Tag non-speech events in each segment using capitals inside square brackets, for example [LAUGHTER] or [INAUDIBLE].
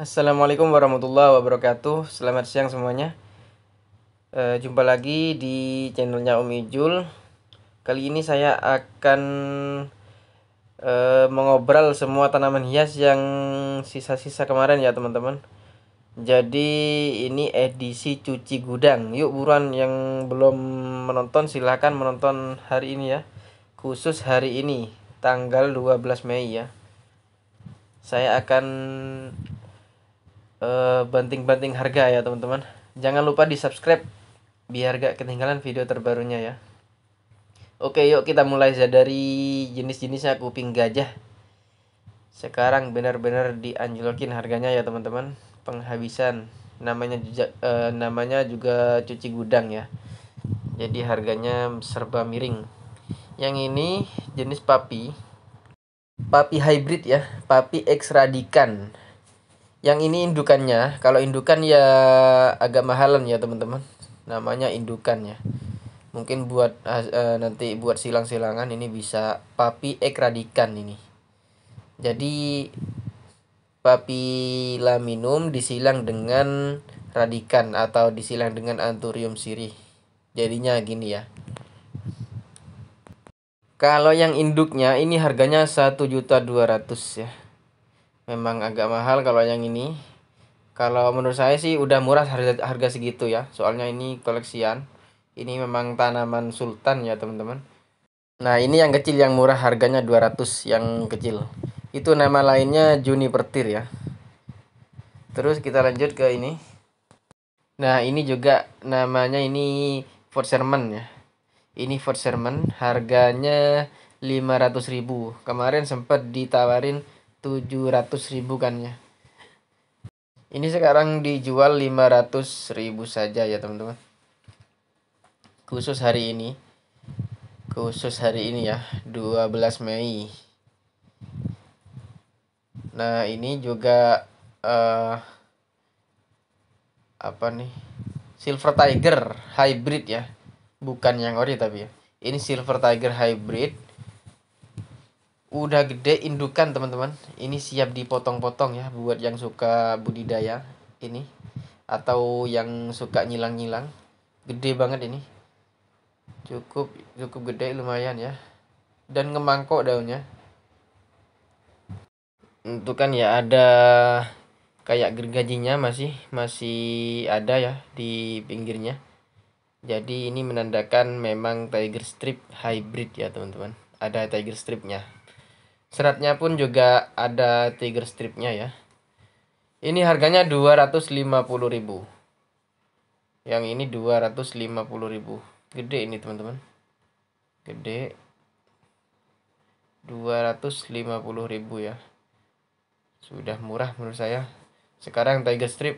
Assalamualaikum warahmatullahi wabarakatuh Selamat siang semuanya e, Jumpa lagi di channelnya Om Ijul Kali ini saya akan e, Mengobrol semua tanaman hias yang Sisa-sisa kemarin ya teman-teman Jadi ini edisi cuci gudang Yuk buruan yang belum menonton silahkan menonton hari ini ya Khusus hari ini Tanggal 12 Mei ya saya akan Eh, banting-banting harga ya teman-teman jangan lupa di subscribe biar gak ketinggalan video terbarunya ya oke yuk kita mulai saja dari jenis-jenisnya kuping gajah sekarang benar-benar dianjlokin harganya ya teman-teman penghabisan namanya juga eh, namanya juga cuci gudang ya jadi harganya serba miring yang ini jenis papi papi hybrid ya papi X radikan yang ini indukannya kalau indukan ya agak mahalan ya teman-teman namanya indukannya mungkin buat uh, nanti buat silang-silangan ini bisa papi ekradikan ini jadi papi laminum disilang dengan radikan atau disilang dengan anturium sirih jadinya gini ya kalau yang induknya ini harganya 1.200 ya memang agak mahal kalau yang ini kalau menurut saya sih udah murah harga harga segitu ya soalnya ini koleksian ini memang tanaman sultan ya teman-teman nah ini yang kecil yang murah harganya 200 yang kecil itu nama lainnya juniper tir ya terus kita lanjut ke ini nah ini juga namanya ini Fort Sherman ya ini Fort Sherman harganya 500.000 kemarin sempat ditawarin 700 ribu kan ya ini sekarang dijual 500 ribu saja ya teman-teman khusus hari ini khusus hari ini ya 12 Mei nah ini juga uh, apa nih Silver Tiger hybrid ya bukan yang ori tapi ya. ini Silver Tiger hybrid udah gede indukan teman-teman ini siap dipotong-potong ya buat yang suka budidaya ini atau yang suka nyilang-nyilang gede banget ini cukup cukup gede lumayan ya dan ngemangkok daunnya itu kan ya ada kayak gergajinya masih masih ada ya di pinggirnya jadi ini menandakan memang tiger strip hybrid ya teman-teman ada tiger stripnya Seratnya pun juga ada tiger stripnya ya. Ini harganya 250.000. Yang ini 250.000. Gede ini, teman-teman. Gede. 250.000 ya. Sudah murah menurut saya. Sekarang tiger strip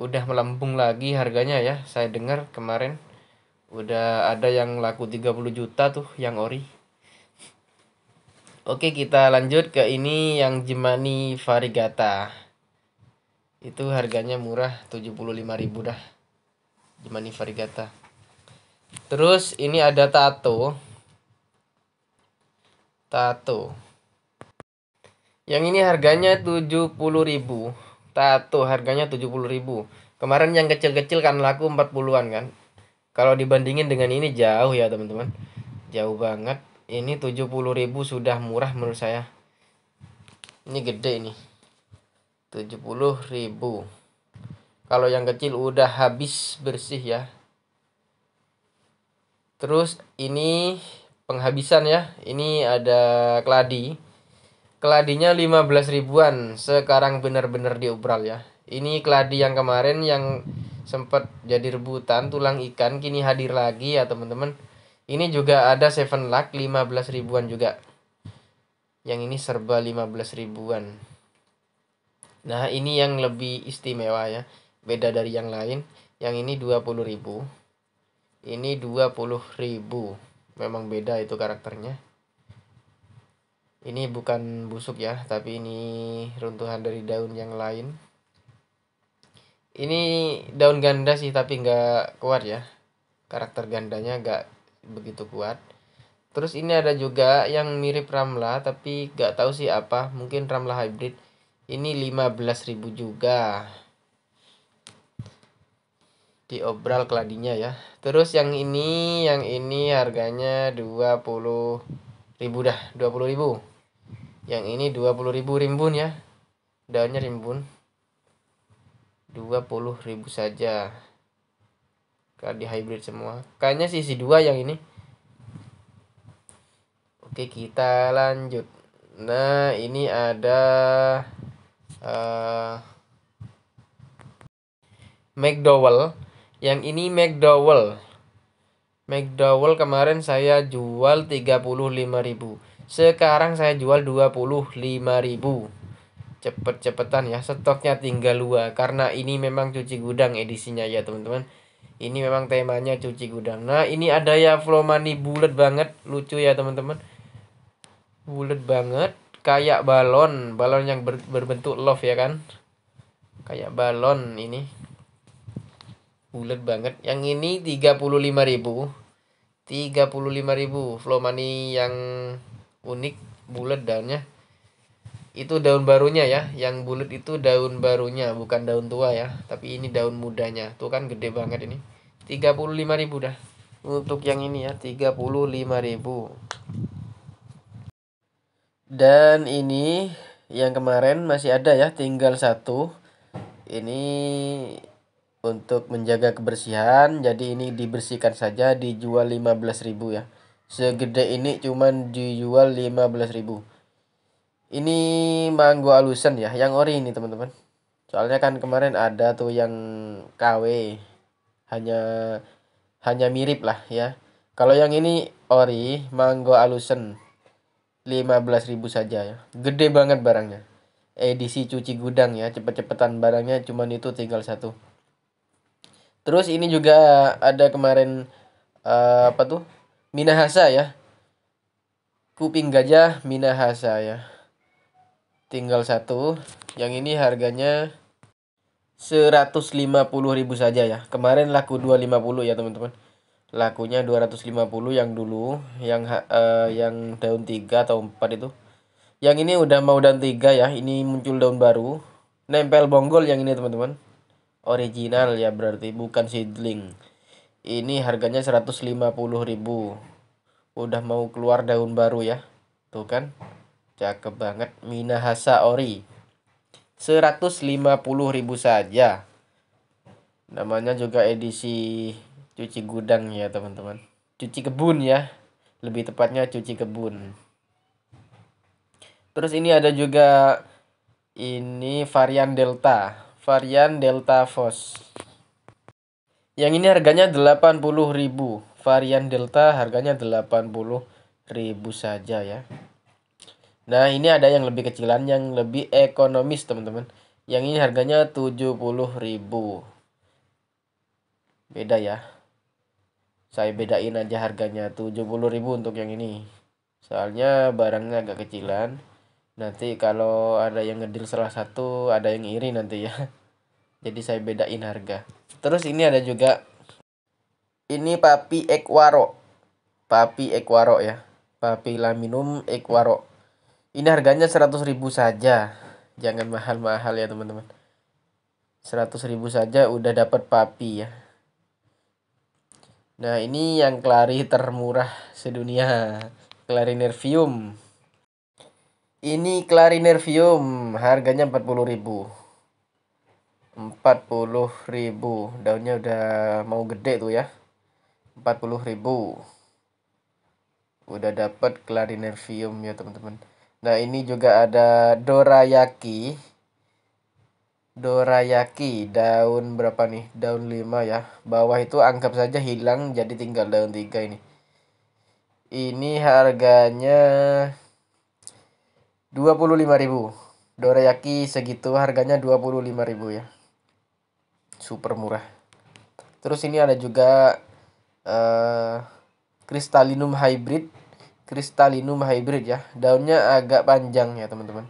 udah melambung lagi harganya ya. Saya dengar kemarin udah ada yang laku 30 juta tuh yang ori. Oke, kita lanjut ke ini yang Jemani Varigata. Itu harganya murah, ribu dah. Jemani Varigata. Terus ini ada tato. Tato. Yang ini harganya ribu Tato harganya ribu Kemarin yang kecil-kecil kan laku 40-an kan. Kalau dibandingin dengan ini jauh ya, teman-teman. Jauh banget ini 70.000 sudah murah menurut saya ini gede ini 70.000 kalau yang kecil udah habis bersih ya terus ini penghabisan ya ini ada keladi keladinya 15 ribuan sekarang benar-benar diobral ya ini keladi yang kemarin yang sempat jadi rebutan tulang ikan kini hadir lagi ya teman-teman ini juga ada Seven Luck 15 ribuan juga. Yang ini serba 15 ribuan. Nah, ini yang lebih istimewa ya. Beda dari yang lain. Yang ini 20 ribu. Ini 20 ribu. Memang beda itu karakternya. Ini bukan busuk ya, tapi ini runtuhan dari daun yang lain. Ini daun ganda sih, tapi nggak kuat ya. Karakter gandanya nggak begitu kuat terus ini ada juga yang mirip Ramla tapi gak tahu sih apa mungkin Ramla hybrid ini 15.000 juga Di obral keladinya ya terus yang ini yang ini harganya 20.000 dah 20.000 yang ini 20.000 rimbun ya daunnya rimbun 20.000 saja kalau di hybrid semua. Kayaknya sisi dua yang ini. Oke, kita lanjut. Nah, ini ada uh, McDowell. Yang ini McDowell. McDowell kemarin saya jual 35.000 sekarang saya jual 25.000 cepet-cepetan ya stoknya tinggal dua karena ini memang cuci gudang edisinya ya teman-teman ini memang temanya cuci gudang. Nah, ini ada ya Flomani bulat banget, lucu ya teman-teman. Bulat banget, kayak balon, balon yang ber berbentuk love ya kan. Kayak balon ini. Bulat banget. Yang ini 35.000. 35.000 Flomani yang unik bulat daunnya itu daun barunya ya yang bulat itu daun barunya bukan daun tua ya tapi ini daun mudanya tuh kan gede banget ini 35.000 dah untuk yang ini ya 35.000 dan ini yang kemarin masih ada ya tinggal satu ini untuk menjaga kebersihan jadi ini dibersihkan saja dijual 15.000 ya segede ini cuman dijual 15.000 ini mango alusan ya yang ori ini teman-teman soalnya kan kemarin ada tuh yang KW hanya hanya mirip lah ya kalau yang ini ori mango alusan 15.000 saja ya gede banget barangnya edisi cuci gudang ya cepet-cepetan barangnya cuman itu tinggal satu terus ini juga ada kemarin uh, apa tuh Minahasa ya kuping gajah Minahasa ya tinggal satu. Yang ini harganya 150.000 saja ya. Kemarin laku 250 ya, teman-teman. Lakunya 250 yang dulu, yang uh, yang daun 3 atau 4 itu. Yang ini udah mau daun 3 ya. Ini muncul daun baru. Nempel bonggol yang ini, teman-teman. Original ya berarti bukan seedling. Ini harganya 150.000. Udah mau keluar daun baru ya. Tuh kan. Cakep banget. Minahasa Ori. ribu saja. Namanya juga edisi cuci gudang ya teman-teman. Cuci kebun ya. Lebih tepatnya cuci kebun. Terus ini ada juga ini varian delta, varian delta fos. Yang ini harganya ribu varian delta harganya ribu saja ya. Nah, ini ada yang lebih kecilan yang lebih ekonomis, teman-teman. Yang ini harganya ribu Beda ya. Saya bedain aja harganya ribu untuk yang ini. Soalnya barangnya agak kecilan. Nanti kalau ada yang ngedil salah satu, ada yang iri nanti ya. [LAUGHS] Jadi saya bedain harga. Terus ini ada juga ini papi ekwaro. Papi ekwaro ya. Papi laminum ekwaro ini harganya 100 ribu saja. Jangan mahal-mahal ya teman-teman. 100 ribu saja udah dapat papi ya. Nah ini yang klari termurah sedunia. Nervium Ini Nervium harganya 40 ribu. 40 ribu daunnya udah mau gede tuh ya 40 ribu udah dapat clarinervium ya teman-teman Nah, ini juga ada dorayaki. Dorayaki, daun berapa nih? Daun 5 ya. Bawah itu anggap saja hilang jadi tinggal daun 3 ini. Ini harganya 25.000. Dorayaki segitu harganya 25.000 ya. Super murah. Terus ini ada juga uh, eh, Crystallinum hybrid kristalinum hybrid ya. Daunnya agak panjang ya teman-teman.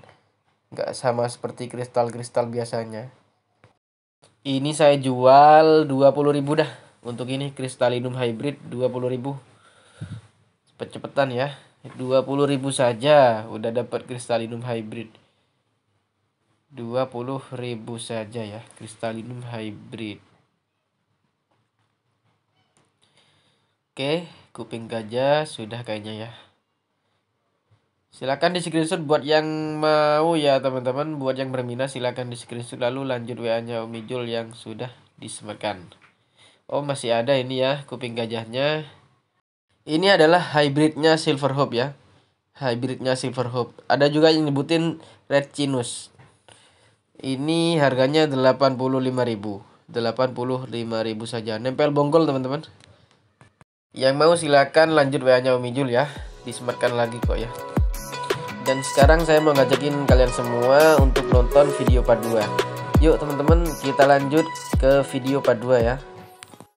Nggak sama seperti kristal-kristal biasanya. Ini saya jual 20.000 dah. Untuk ini kristalinum hybrid 20.000. Cepet-cepetan ya. 20.000 saja udah dapat kristalinum hybrid. 20.000 saja ya kristalinum hybrid. Oke, kuping gajah sudah kayaknya ya. Silakan di screenshot buat yang mau ya teman-teman, buat yang berminat silakan di screenshot lalu lanjut WA-nya Om Ijul yang sudah disematkan. Oh, masih ada ini ya kuping gajahnya. Ini adalah hybridnya Silver Hope ya. Hybridnya Silver Hope. Ada juga yang nyebutin Red Chinus. Ini harganya 85.000. 85.000 saja. Nempel bonggol teman-teman. Yang mau silahkan lanjut WA-nya Om Ijul ya. Disematkan lagi kok ya. Dan sekarang saya mau ngajakin kalian semua untuk nonton video part 2. Yuk teman-teman kita lanjut ke video part 2 ya.